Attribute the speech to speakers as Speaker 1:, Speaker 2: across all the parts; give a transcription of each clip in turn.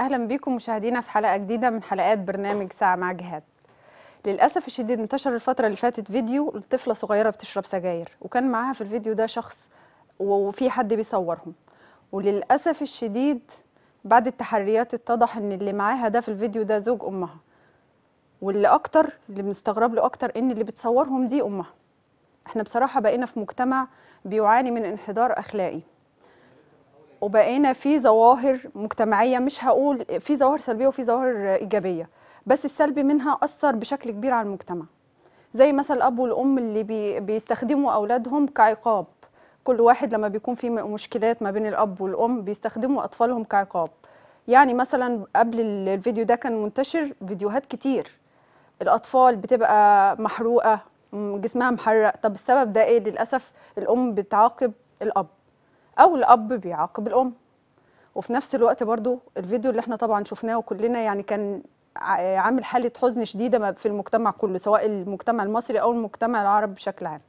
Speaker 1: اهلا بيكم مشاهدينا في حلقه جديده من حلقات برنامج ساعه مع جهاد للاسف الشديد انتشر الفتره اللي فاتت فيديو لطفله صغيره بتشرب سجاير وكان معاها في الفيديو ده شخص وفي حد بيصورهم وللاسف الشديد بعد التحريات اتضح ان اللي معاها ده في الفيديو ده زوج امها واللي اكتر اللي مستغرب له اكتر ان اللي بتصورهم دي امها احنا بصراحه بقينا في مجتمع بيعاني من انحدار اخلاقي وبقينا في ظواهر مجتمعيه مش هقول في ظواهر سلبيه وفي ظواهر ايجابيه بس السلبي منها اثر بشكل كبير على المجتمع زي مثلا الاب والام اللي بي بيستخدموا اولادهم كعقاب كل واحد لما بيكون في مشكلات ما بين الاب والام بيستخدموا اطفالهم كعقاب يعني مثلا قبل الفيديو ده كان منتشر فيديوهات كتير الاطفال بتبقى محروقه جسمها محرق طب السبب ده ايه للاسف الام بتعاقب الاب او الاب بيعاقب الام وفي نفس الوقت برضو الفيديو اللي احنا طبعا شفناه وكلنا يعني كان عامل حاله حزن شديده في المجتمع كله سواء المجتمع المصري او المجتمع العربي بشكل عام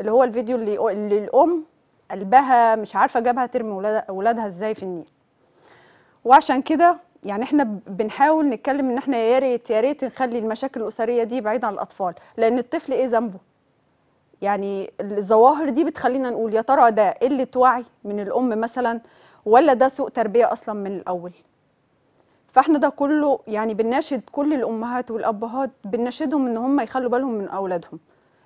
Speaker 1: اللي هو الفيديو اللي, اللي الام قلبها مش عارفه جابها ترمي ولادها ازاي في النيل وعشان كده يعني احنا بنحاول نتكلم ان احنا يا ريت يا ريت نخلي المشاكل الاسريه دي بعيده عن الاطفال لان الطفل ايه ذنبه يعني الظواهر دي بتخلينا نقول يا ترى ده قله وعي من الام مثلا ولا ده سوء تربيه اصلا من الاول فاحنا ده كله يعني بنناشد كل الامهات والابهات بنناشدهم ان هم يخلوا بالهم من اولادهم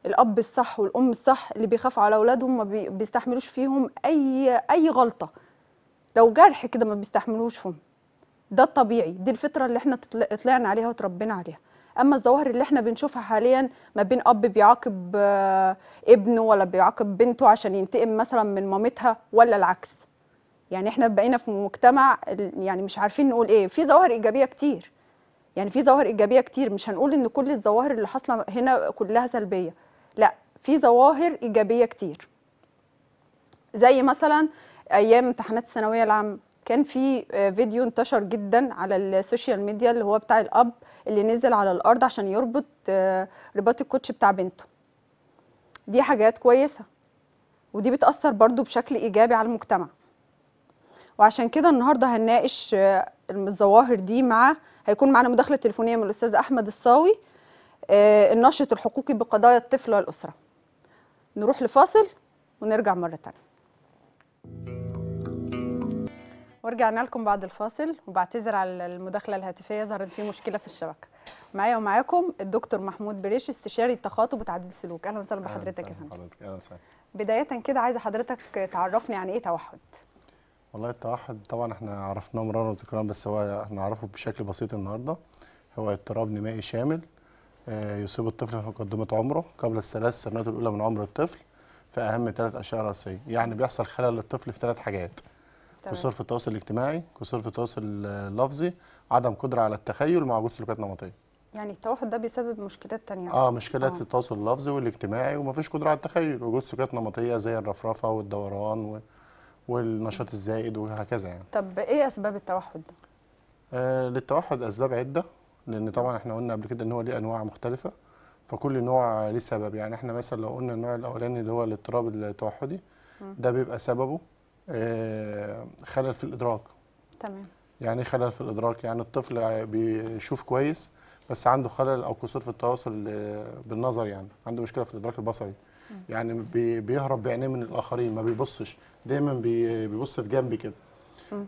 Speaker 1: الاب الصح والام الصح اللي بيخافوا على اولادهم ما بيستحملوش فيهم اي اي غلطه لو جرح كده ما بيستحملوش فيهم ده الطبيعي دي الفطره اللي احنا طلعنا عليها وتربينا عليها اما الظواهر اللي احنا بنشوفها حاليا ما بين اب بيعاقب آه، ابنه ولا بيعاقب بنته عشان ينتقم مثلا من مامتها ولا العكس يعني احنا بقينا في مجتمع يعني مش عارفين نقول ايه في ظواهر ايجابيه كتير يعني في ظواهر ايجابيه كتير مش هنقول ان كل الظواهر اللي حاصله هنا كلها سلبيه لا في ظواهر ايجابيه كتير زي مثلا ايام امتحانات الثانويه العامه كان في آه، فيديو انتشر جدا على السوشيال ميديا اللي هو بتاع الاب اللي نزل على الارض عشان يربط آه، رباط الكوتش بتاع بنته دي حاجات كويسه ودي بتاثر برضو بشكل ايجابي على المجتمع وعشان كده النهارده هنناقش آه، الظواهر دي مع هيكون معانا مداخله تليفونيه من الاستاذ احمد الصاوي الناشط الحقوقي بقضايا الطفل والاسره نروح لفاصل ونرجع مره ثانيه ورجعنا لكم بعد الفاصل وبعتذر على المداخله الهاتفيه ظهرت في مشكله في الشبكه معايا ومعاكم الدكتور محمود بريش استشاري التخاطب وتعديل السلوك اهلا وسهلا بحضرتك يا فندم اهلا وسهلا بدايه كده عايزه حضرتك تعرفني عن ايه توحد
Speaker 2: والله التوحد طبعا احنا عرفناه مرارا وتكرارا بس هو هنعرفه بشكل بسيط النهارده هو اضطراب نمائي شامل آه، يصيب الطفل في مقدمه عمره قبل الثلاث سنوات الاولى من عمر الطفل في اهم ثلاث اشياء رئيسيه يعني بيحصل خلل للطفل في ثلاث حاجات قصور في التواصل الاجتماعي قصور في التواصل اللفظي عدم قدره على التخيل مع وجود سلوكات نمطيه
Speaker 1: يعني التوحد ده بيسبب مشكلات تانية اه مشكلات آه. في التواصل
Speaker 2: اللفظي والاجتماعي ومفيش قدره على التخيل وجود سلوكات نمطيه زي الرفرفه والدوران و... والنشاط الزائد وهكذا يعني
Speaker 1: طب ايه اسباب التوحد ده
Speaker 2: آه للتوحد اسباب عده لان طبعا احنا قلنا قبل كده ان هو ليه انواع مختلفه فكل نوع ليه سبب يعني احنا مثلا لو قلنا النوع الاولاني اللي هو الاضطراب التوحدي ده بيبقى سببه آه، خلل في الادراك تمام يعني خلل في الادراك يعني الطفل بيشوف كويس بس عنده خلل او قصور في التواصل آه، بالنظر يعني عنده مشكله في الادراك البصري يعني بيهرب بعينيه من الاخرين ما بيبصش دايما بيبص في جنب كده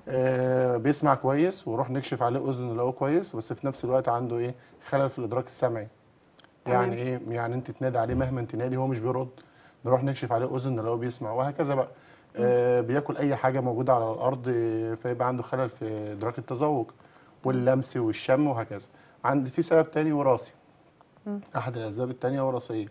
Speaker 2: آه بيسمع كويس ونروح نكشف عليه اذن نلاقوه كويس بس في نفس الوقت عنده ايه خلل في الادراك السمعي يعني ايه يعني انت تنادي عليه مهما تنادي هو مش بيرد نروح نكشف عليه اذن نلاقوه بيسمع وهكذا بقى آه، بياكل اي حاجه موجوده على الارض فيبقى عنده خلل في ادراك التذوق واللمس والشم وهكذا عند في سبب تاني وراثي احد الاسباب التانية وراثيه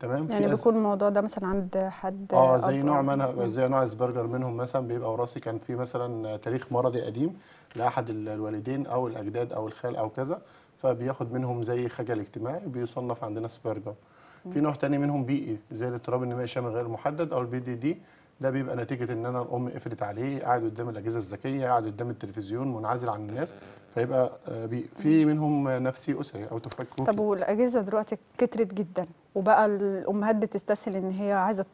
Speaker 2: تمام يعني بيكون
Speaker 1: الموضوع ده مثلا عند حد اه زي نوع من زي
Speaker 2: نوع اسبرجر منهم مثلا بيبقى وراثي كان في مثلا تاريخ مرضي قديم لاحد الوالدين او الاجداد او الخال او كذا فبياخد منهم زي خجل اجتماعي وبيصنف عندنا اسبرجر في نوع تاني منهم بيئي زي الاضطراب النمائي الشامل غير المحدد او البي دي دي ده بيبقى نتيجه ان انا الام قفلت عليه قاعد قدام الاجهزه الذكيه قاعد قدام التلفزيون منعزل عن الناس فيبقى آه، في منهم نفسي اسري او تفكير طب
Speaker 1: والاجهزه دلوقتي كترت جدا وبقى الامهات بتستسهل ان هي عايزه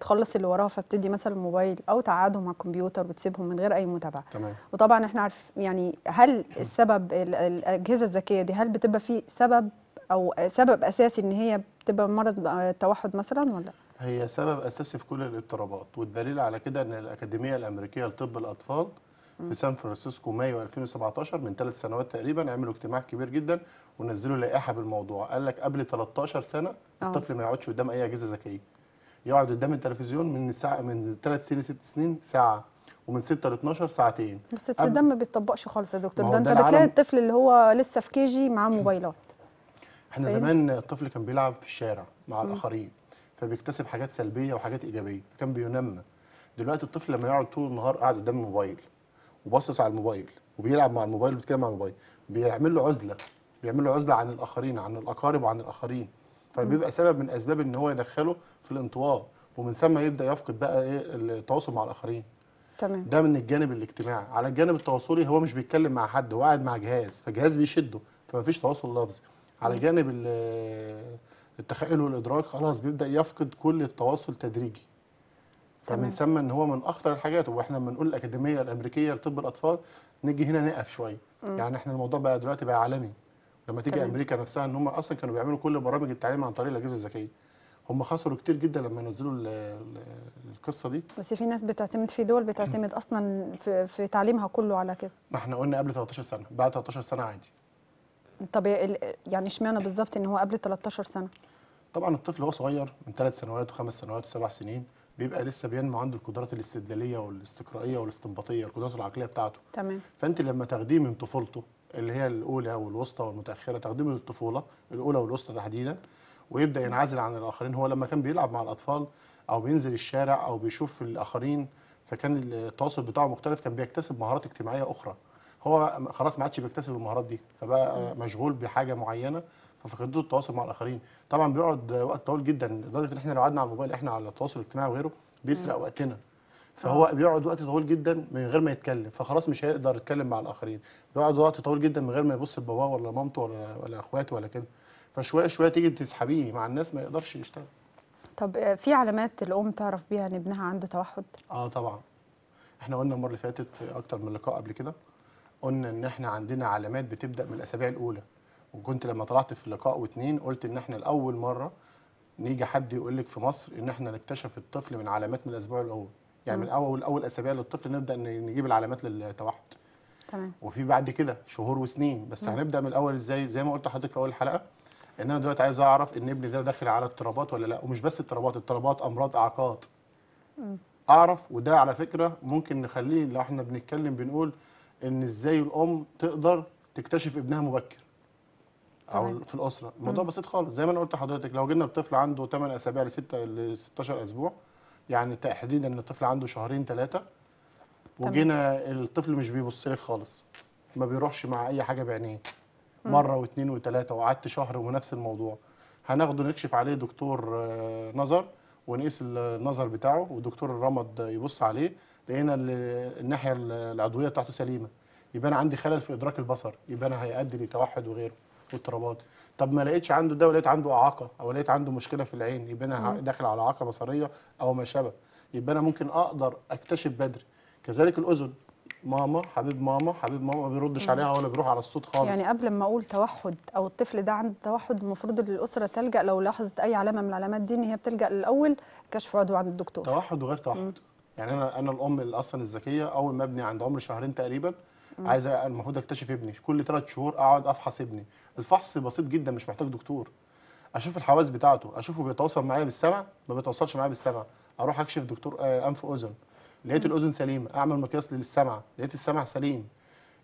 Speaker 1: تخلص اللي وراها فبتدي مثلا الموبايل او تقعدهم على الكمبيوتر وتسيبهم من غير اي متابعه تمام. وطبعا احنا عارف يعني هل السبب الاجهزه الذكيه دي هل بتبقى في سبب او سبب اساسي ان هي بتبقى مرض التوحد آه، مثلا ولا
Speaker 2: هي سبب أساسي في كل الاضطرابات والدليل على كده أن الأكاديمية الأمريكية لطب الأطفال في سان فرانسيسكو مايو 2017 من ثلاث سنوات تقريبا عملوا اجتماع كبير جدا ونزلوا لائحه بالموضوع قال لك قبل 13 سنه آه. الطفل ما يقعدش قدام اي اجهزه ذكيه يقعد قدام التلفزيون من ساعه من 3 سنين 6 سنين ساعه ومن 6 ل 12 ساعتين
Speaker 1: بس أب... ده ما بيتطبقش خالص يا دكتور ده انت بتلاقي الطفل اللي هو لسه في كي جي معاه موبايلات
Speaker 2: احنا زمان الطفل كان بيلعب في الشارع مع الاخرين فبيكتسب حاجات سلبيه وحاجات ايجابيه فكان بينمى دلوقتي الطفل لما يقعد طول النهار قاعد قدام الموبايل وباصص على الموبايل وبيلعب مع الموبايل وبيتكلم مع الموبايل بيعمل له عزله بيعمل له عزله عن الاخرين عن الاقارب وعن الاخرين فبيبقى سبب من اسباب ان هو يدخله في الانطواء ومن ثم يبدا يفقد بقى ايه التواصل مع الاخرين تمام ده من الجانب الاجتماعي على الجانب التواصلي هو مش بيتكلم مع حد هو قاعد مع جهاز فجهاز بيشده فمفيش تواصل لفظي على الجانب التخيل والادراك خلاص بيبدا يفقد كل التواصل تدريجي فمن ثم ان هو من اخطر الحاجات واحنا لما نقول الاكاديميه الامريكيه لطب الاطفال نيجي هنا نقف شويه يعني احنا الموضوع بقى دلوقتي بقى عالمي لما تيجي تمام. امريكا نفسها ان هم اصلا كانوا بيعملوا كل برامج التعليم عن طريق الاجهزه الذكيه هم خسروا كتير جدا لما نزلوا القصه دي
Speaker 1: بس في ناس بتعتمد في دول بتعتمد اصلا في, في تعليمها كله على كده
Speaker 2: ما احنا قلنا قبل 13 سنه بعد 13 سنه عادي
Speaker 1: طب يعني اشمعنى بالظبط ان هو قبل 13 سنه؟
Speaker 2: طبعا الطفل وهو صغير من ثلاث سنوات وخمس سنوات وسبع سنين بيبقى لسه بينمو عنده القدرات الاستدلاليه والاستقرائيه والاستنباطيه القدرات العقليه بتاعته تمام فانت لما تاخديه من طفولته اللي هي الاولى والوسطى والمتاخره تاخديه من الطفوله الاولى والوسطى تحديدا ويبدا ينعزل عن الاخرين هو لما كان بيلعب مع الاطفال او بينزل الشارع او بيشوف الاخرين فكان التواصل بتاعه مختلف كان بيكتسب مهارات اجتماعيه اخرى هو خلاص ما عادش بيكتسب المهارات دي فبقى م. مشغول بحاجه معينه ففقدته التواصل مع الاخرين طبعا بيقعد وقت طويل جدا لدرجه ان احنا لو قعدنا على الموبايل احنا على التواصل الاجتماعي وغيره بيسرق م. وقتنا فهو أوه. بيقعد وقت طويل جدا من غير ما يتكلم فخلاص مش هيقدر يتكلم مع الاخرين بيقعد وقت طويل جدا من غير ما يبص لباباه ولا مامته ولا ولا اخواته ولا كده فشويه شويه تيجي تسحبيه مع الناس ما يقدرش يشتغل
Speaker 1: طب آه، في علامات الام تعرف بيها ان ابنها عنده توحد
Speaker 2: اه طبعا احنا قلنا المره اللي فاتت في اكتر من لقاء قبل كده قلنا ان احنا عندنا علامات بتبدا من الاسابيع الاولى وكنت لما طلعت في لقاء واثنين قلت ان احنا لاول مره نيجي حد يقول لك في مصر ان احنا نكتشف الطفل من علامات من الاسبوع الاول يعني من اول اول اسابيع للطفل نبدا نجيب العلامات للتوحد تمام وفي بعد كده شهور وسنين بس مم. هنبدا من الاول ازاي زي ما قلت لحضرتك في اول حلقه ان انا دلوقتي عايز اعرف ان ابني ده داخل على اضطرابات ولا لا ومش بس اضطرابات اضطرابات امراض اعاقات اعرف وده على فكره ممكن نخليه لو احنا بنتكلم بنقول ان ازاي الام تقدر تكتشف ابنها مبكر او في الاسره الموضوع بسيط خالص زي ما انا قلت لحضرتك لو جبنا الطفل عنده 8 اسابيع ل 6 ل 16 اسبوع يعني تحديدا ان الطفل عنده شهرين ثلاثه وجينا الطفل مش بيبص لك خالص ما بيروحش مع اي حاجه بعينيه مره واثنين وثلاثه وقعدت شهر ونفس الموضوع هناخده نكشف عليه دكتور آه، نظر ونقيس النظر بتاعه ودكتور الرمد يبص عليه لقينا الناحيه العضويه بتاعته سليمه يبقى انا عندي خلل في ادراك البصر يبقى انا هيؤدي لتوحد وغيره واضطرابات طب ما لقيتش عنده ده ولقيت عنده اعاقه او لقيت عنده مشكله في العين يبقى انا داخل على اعاقه بصريه او ما شابه يبقى انا ممكن اقدر اكتشف بدري كذلك الاذن ماما حبيب ماما حبيب ماما ما بيردش عليها ولا بيروح على الصوت خالص يعني
Speaker 1: قبل ما اقول توحد او الطفل ده عنده توحد المفروض ان الاسره تلجا لو لاحظت اي علامه من العلامات دي ان هي بتلجا الاول كشف عضو عند الدكتور
Speaker 2: توحد وغير توحد مم. يعني انا انا الام اللي اصلا الذكيه اول ما ابني عند عمر شهرين تقريبا عايز المفروض اكتشف ابني كل ثلاث شهور اقعد افحص ابني الفحص بسيط جدا مش محتاج دكتور اشوف الحواس بتاعته اشوفه بيتواصل معايا بالسمع ما بيتواصلش معايا بالسمع اروح اكشف دكتور آه، انف اذن لقيت الاذن سليمه اعمل مقياس للسمع لقيت السمع سليم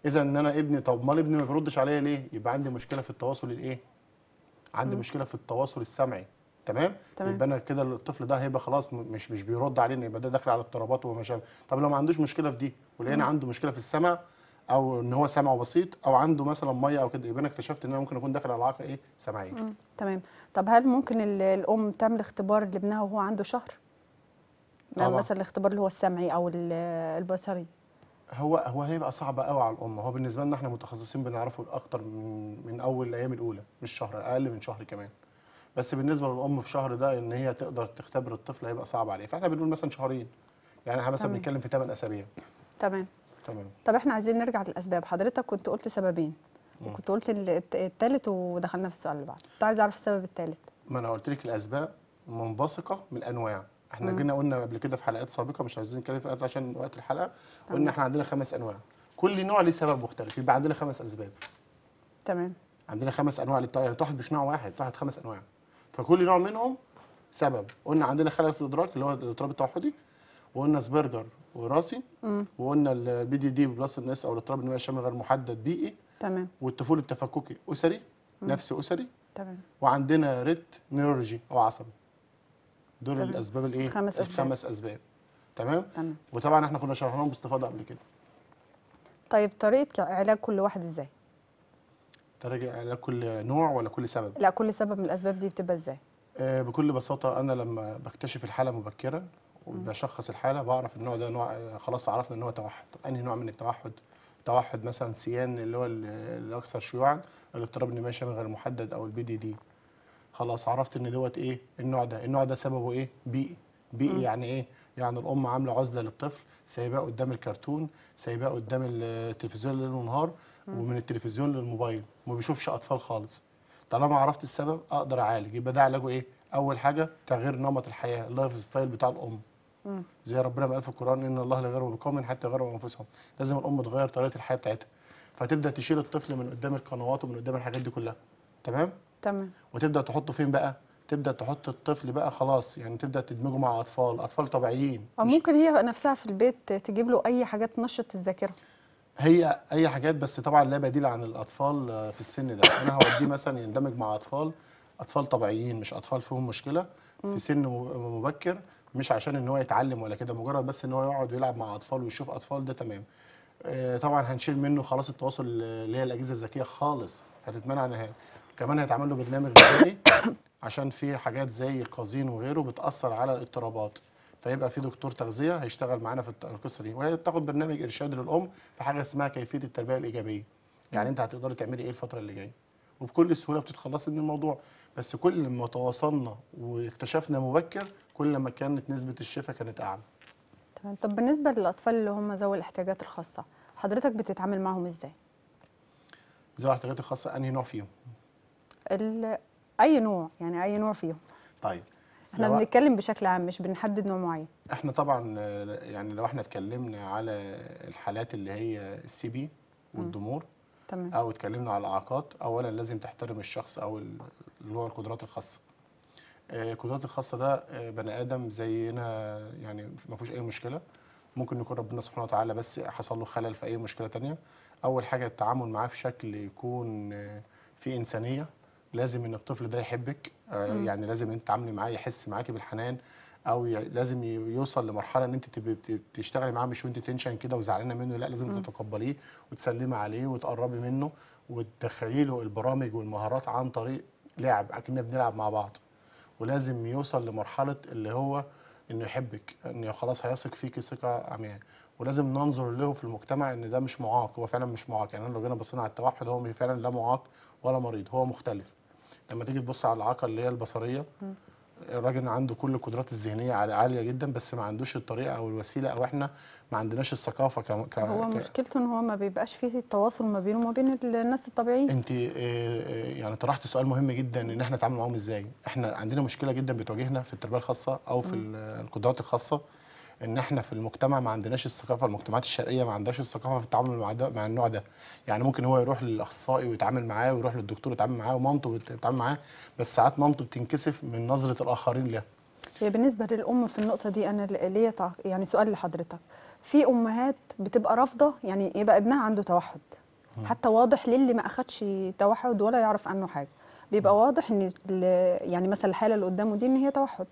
Speaker 2: اذا ان انا ابني طب امال ابني ما بيردش عليا ليه يبقى عندي مشكله في التواصل الايه عندي مشكله في التواصل السمعي تمام, تمام. يبقى انا كده الطفل ده هيبقى خلاص مش مش بيرد علينا يبقى ده داخل على اضطرابات ومشاكل طب لو ما عندوش مشكله في دي ولقينا عنده مشكله في السمع او ان هو سمعه بسيط او عنده مثلا ميه او كده يبقى انا اكتشفت ان انا ممكن اكون داخل على علاقه ايه سمعيه
Speaker 1: تمام طب هل ممكن الام تعمل اختبار لابنها وهو عنده شهر يعني طبعا. مثلا الاختبار اللي هو السمعي او البصري
Speaker 2: هو هو هيبقى صعب قوي على الام هو بالنسبه لنا احنا متخصصين بنعرفه اكتر من من اول الايام الاولى مش شهر اقل من شهر كمان بس بالنسبه للام في شهر ده ان هي تقدر تختبر الطفل هيبقى صعب عليه فاحنا بنقول مثلا شهرين يعني احنا مثلا بنتكلم في 8 اسابيع تمام تمام
Speaker 1: طب احنا عايزين نرجع للاسباب حضرتك كنت قلت سببين وكنت قلت الثالث ودخلنا في السؤال اللي بعده كنت عايز اعرف السبب الثالث
Speaker 2: ما انا قلت لك الاسباب منبثقه من انواع احنا مم. جينا قلنا قبل كده في حلقات سابقه مش عايزين نتكلم في عشان وقت الحلقه قلنا احنا عندنا خمس انواع كل نوع ليه سبب مختلف يبقى عندنا خمس اسباب تمام عندنا خمس انواع للطائرة تحت مش نوع واحد تحت خمس انواع فكل نوع منهم سبب قلنا عندنا خلل في الادراك اللي هو الاضطراب التوحدي وقلنا سبرجر وراثي وقلنا البي دي دي بلس الناس او الاضطراب النمائي الشامل غير محدد بيئي تمام والطفول التفككي اسري مم. نفسي اسري تمام وعندنا ريت نيورولوجي او عصبي دول تمام. الاسباب الايه خمس اسباب الخمس اسباب تمام؟, تمام وطبعا احنا كنا شرحناهم باستفاضه قبل كده
Speaker 1: طيب طريقه علاج كل واحد ازاي
Speaker 2: تراجع على كل نوع ولا كل سبب؟
Speaker 1: لا كل سبب من الاسباب دي بتبقى ازاي؟
Speaker 2: آه، بكل بساطه انا لما بكتشف الحاله مبكرا وبشخص الحاله بعرف النوع ده نوع خلاص عرفنا ان هو توحد، انهي نوع من التوحد؟ توحد مثلا سيان اللي هو الاكثر شيوعا الاضطراب النمائي الشامل غير محدد او البي دي دي. خلاص عرفت ان دوت ايه؟ النوع ده، النوع ده سببه ايه؟ بيئي. بيئي يعني ايه؟ يعني الام عامله عزله للطفل سايباه قدام الكرتون سايباه قدام التلفزيون ليل ونهار ومن التلفزيون للموبايل وما بيشوفش اطفال خالص طالما عرفت السبب اقدر اعالج يبقى ده علاجه ايه اول حاجه تغيير نمط الحياه اللايف ستايل بتاع الام زي ربنا ما قال في القران ان الله لا يغير بقوم حتى يغيروا انفسهم لازم الام تغير طريقه الحياه بتاعتها فتبدا تشيل الطفل من قدام القنوات ومن قدام الحاجات دي كلها تمام تمام وتبدا تحطه فين بقى تبدا تحط الطفل بقى خلاص يعني تبدا تدمجه مع اطفال اطفال طبيعيين
Speaker 1: او ممكن هي نفسها في البيت تجيب له اي حاجات تنشط الذاكره
Speaker 2: هي اي حاجات بس طبعا لا بديل عن الاطفال آه، في السن ده انا هوديه مثلا يندمج مع اطفال اطفال طبيعيين مش اطفال فيهم مشكله في سن مبكر مش عشان ان هو يتعلم ولا كده مجرد بس ان هو يقعد ويلعب مع اطفال ويشوف اطفال ده تمام آه، طبعا هنشيل منه خلاص التواصل اللي هي الاجهزه الذكيه خالص هتتمنع نهائي كمان هيتعمل له برنامج عشان في حاجات زي القزين وغيره بتاثر على الاضطرابات فيبقى في دكتور تغذيه هيشتغل معانا في القصه دي وهي تاخد برنامج ارشاد للام في حاجه اسمها كيفيه التربيه الايجابيه يعني انت هتقدري تعملي ايه الفتره اللي جايه وبكل سهوله بتتخلصي من الموضوع بس كل ما تواصلنا واكتشفنا مبكر كل ما كانت نسبه الشفاء كانت اعلى
Speaker 1: تمام طب بالنسبه للاطفال اللي هم ذوي الاحتياجات الخاصه حضرتك بتتعامل معاهم ازاي
Speaker 2: ذوي الاحتياجات الخاصه انهي نوع فيهم
Speaker 1: اي نوع يعني اي نوع فيهم طيب احنا بنتكلم بشكل عام مش بنحدد نوع معين
Speaker 2: احنا طبعا يعني لو احنا اتكلمنا على الحالات اللي هي السي بي والضمور تمام او اتكلمنا على الاعاقات اولا لازم تحترم الشخص او اللي هو القدرات الخاصه آه، القدرات الخاصه ده آه، بني ادم زينا يعني ما فيهوش اي مشكله ممكن يكون ربنا سبحانه وتعالى بس حصل له خلل في اي مشكله تانية اول حاجه التعامل معاه بشكل يكون آه، في انسانيه لازم ان الطفل ده يحبك آه، يعني لازم انت تعاملي معاه يحس معاكي بالحنان او لازم يوصل لمرحله ان انت تبقي بتشتغلي معاه مش وانت تنشن كده وزعلانه منه لا لازم تتقبليه وتسلمي عليه وتقربي منه وتدخلي له البرامج والمهارات عن طريق لعب اكننا بنلعب مع بعض ولازم يوصل لمرحله اللي هو انه يحبك انه خلاص هيثق فيكي ثقه عمياء ولازم ننظر له في المجتمع ان ده مش معاق هو فعلا مش معاق يعني لو جينا بصينا على التوحد هو فعلا لا معاق ولا مريض هو مختلف لما تيجي تبص على العاقه اللي هي البصريه الراجل عنده كل القدرات الذهنيه عاليه جدا بس ما عندوش الطريقه او الوسيله او احنا ما عندناش الثقافه ك... ك... هو مشكلته
Speaker 1: ان هو ما بيبقاش فيه التواصل ما بينه وما بين الناس الطبيعيين
Speaker 2: انت آه، آه، يعني طرحت سؤال مهم جدا ان احنا نتعامل معاهم ازاي احنا عندنا مشكله جدا بتواجهنا في التربيه الخاصه او في القدرات الخاصه ان احنا في المجتمع ما عندناش الثقافه المجتمعات الشرقيه ما عندهاش الثقافه في التعامل مع مع النوع ده يعني ممكن هو يروح للاخصائي ويتعامل معاه ويروح للدكتور يتعامل معاه ومامته بتتعامل معاه بس ساعات مامته بتنكسف من نظره الاخرين لها
Speaker 1: هي بالنسبه للام في النقطه دي انا ليا يعني سؤال لحضرتك في امهات بتبقى رافضه يعني يبقى ابنها عنده توحد حتى واضح للي ما اخدش توحد ولا يعرف عنه حاجه بيبقى واضح ان يعني مثلا الحاله اللي قدامه دي ان هي توحد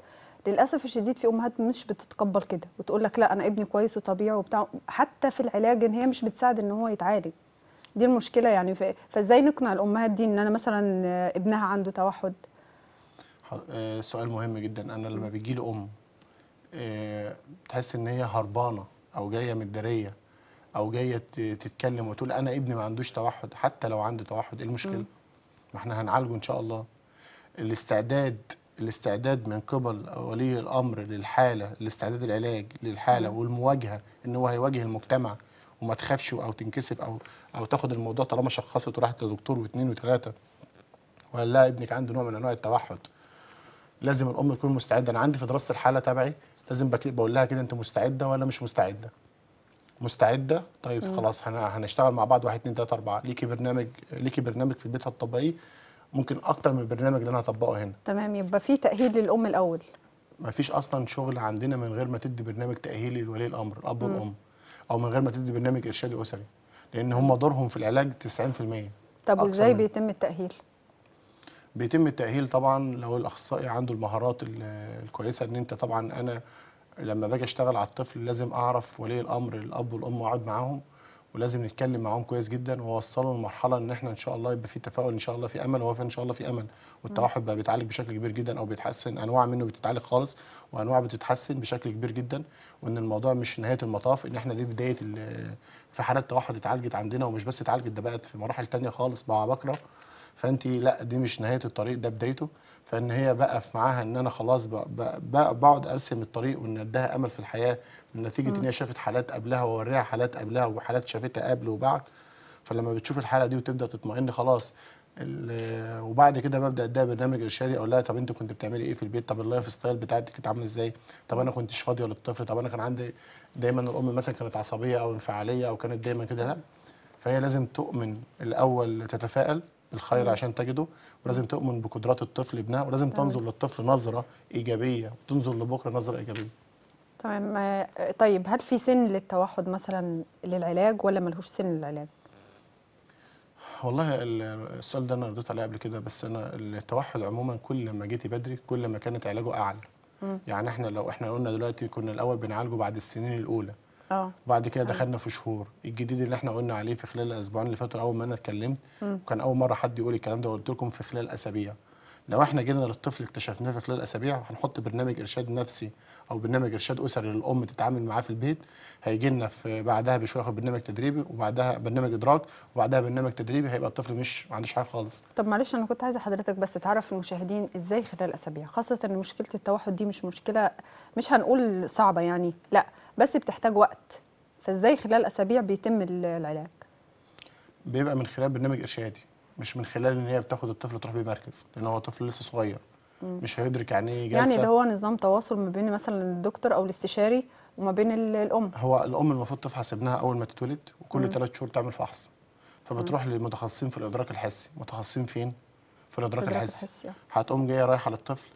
Speaker 1: للاسف الشديد في امهات مش بتتقبل كده وتقول لك لا انا ابني كويس وطبيعي وبتاع حتى في العلاج ان هي مش بتساعد ان هو يتعالج دي المشكله يعني فازاي نقنع الامهات دي ان انا مثلا ابنها عنده توحد
Speaker 2: آه، سؤال مهم جدا انا لما بيجي لي ام آه، تحس ان هي هربانه او جايه متداريه او جايه تتكلم وتقول انا ابني ما عندوش توحد حتى لو عنده توحد ايه المشكله ما احنا هنعالجه ان شاء الله الاستعداد الاستعداد من قبل ولي الامر للحاله الاستعداد العلاج للحاله والمواجهه ان هو هيواجه المجتمع وما تخافش او تنكسف او او تاخد الموضوع طالما شخصت وراحت لدكتور واثنين وثلاثه وقال لها ابنك عنده نوع من انواع التوحد لازم الام تكون مستعده انا عندي في دراسه الحاله تبعي لازم بقول لها كده انت مستعده ولا مش مستعده مستعده طيب مم. خلاص هنشتغل مع بعض 1 2 3 4 ليكي برنامج ليكي برنامج في البيت هتطبقيه ممكن اكتر من البرنامج اللي انا هطبقه هنا
Speaker 1: تمام يبقى في تاهيل للام الاول
Speaker 2: ما فيش اصلا شغل عندنا من غير ما تدي برنامج تاهيلي لولي الامر الاب والام او من غير ما تدي برنامج ارشادي اسري لان هم دورهم في العلاج 90%
Speaker 1: طب وازاي بيتم التاهيل
Speaker 2: بيتم التاهيل طبعا لو الاخصائي عنده المهارات الكويسه ان انت طبعا انا لما باجي اشتغل على الطفل لازم اعرف ولي الامر الاب والام واقعد معاهم ولازم نتكلم معاهم كويس جدا واوصله لمرحله ان احنا ان شاء الله يبقى في تفاؤل ان شاء الله في امل وهو ان شاء الله في امل والتوحد بقى بيتعالج بشكل كبير جدا او بيتحسن انواع منه بتتعالج خالص وانواع بتتحسن بشكل كبير جدا وان الموضوع مش نهايه المطاف ان احنا دي بدايه في حالات توحد اتعالجت عندنا ومش بس اتعالجت ده بقت في مراحل ثانيه خالص بقى بكره فانت لا دي مش نهايه الطريق ده بدايته فان هي بقف معاها ان انا خلاص بقعد ارسم الطريق وان اداها امل في الحياه نتيجه ان هي شافت حالات قبلها ووريها حالات قبلها وحالات شافتها قبل وبعد فلما بتشوف الحاله دي وتبدا تطمئن خلاص وبعد كده ببدا اديها برنامج ارشادي اقول لها طب انت كنت بتعملي ايه في البيت طب اللايف ستايل بتاعتك كانت عامله ازاي طب انا كنتش فاضيه للطفل طب انا كان عندي دايما الام مثلا كانت عصبيه او انفعاليه او كانت دايما كده لا فهي لازم تؤمن الاول تتفائل الخير عشان تجده ولازم تؤمن بقدرات الطفل ابنها ولازم تنظر للطفل نظره ايجابيه وتنظر لبكره نظره ايجابيه
Speaker 1: تمام طيب هل في سن للتوحد مثلا للعلاج ولا ملهوش سن للعلاج
Speaker 2: والله السؤال ده انا رديت عليه قبل كده بس انا التوحد عموما كل ما جيتي بدري كل ما كانت علاجه اعلى يعني احنا لو احنا قلنا دلوقتي كنا الاول بنعالجه بعد السنين الاولى اه بعد كده دخلنا في شهور الجديد اللي احنا قلنا عليه في خلال الاسبوعين اللي فاتوا اول ما انا اتكلمت وكان اول مره حد يقول الكلام ده قلت لكم في خلال اسابيع لو احنا جينا للطفل اكتشفناه في خلال اسابيع هنحط برنامج ارشاد نفسي او برنامج ارشاد اسري للام تتعامل معاه في البيت هيجي لنا في بعدها بشويه ياخد برنامج تدريبي وبعدها برنامج ادراك وبعدها برنامج تدريبي هيبقى الطفل مش ما عندوش حاجه خالص
Speaker 1: طب معلش انا كنت عايزه حضرتك بس تعرف المشاهدين ازاي خلال اسابيع خاصه ان مشكله التوحد دي مش مشكله مش هنقول صعبه يعني لا بس بتحتاج وقت فازاي خلال اسابيع بيتم العلاج
Speaker 2: بيبقى من خلال برنامج ارشادي مش من خلال ان هي بتاخد الطفل تروح بيه مركز لان هو طفل لسه صغير مش هيدرك يعني ايه جلسه يعني اللي هو
Speaker 1: نظام تواصل ما بين مثلا الدكتور او الاستشاري وما بين الام
Speaker 2: هو الام المفروض تفحص ابنها اول ما تتولد وكل ثلاث شهور تعمل فحص فبتروح للمتخصصين في الادراك الحسي متخصصين فين في الادراك الحسي آه. هتقوم جايه رايحه للطفل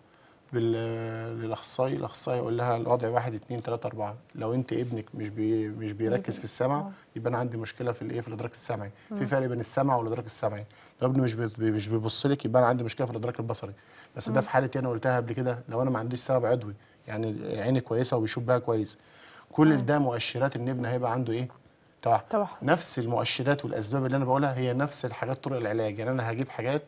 Speaker 2: للاخصائي الاخصائي يقول لها الوضع 1 2 3 4 لو انت ابنك مش بي مش بيركز في السمع اه. يبقى انا عندي مشكله في الايه في الادراك السمعي في اه. فرق بين السمع والادراك السمعي لو ابني مش بي مش بيبص لك يبقى انا عندي مشكله في الادراك البصري بس ده اه. في حالتي انا قلتها قبل كده لو انا ما عنديش سبب عضوي يعني عيني كويسه وبيشوف بها كويس كل ده مؤشرات ان ابني هيبقى عنده ايه توحد نفس المؤشرات والاسباب اللي انا بقولها هي نفس الحاجات طرق العلاج يعني انا هجيب حاجات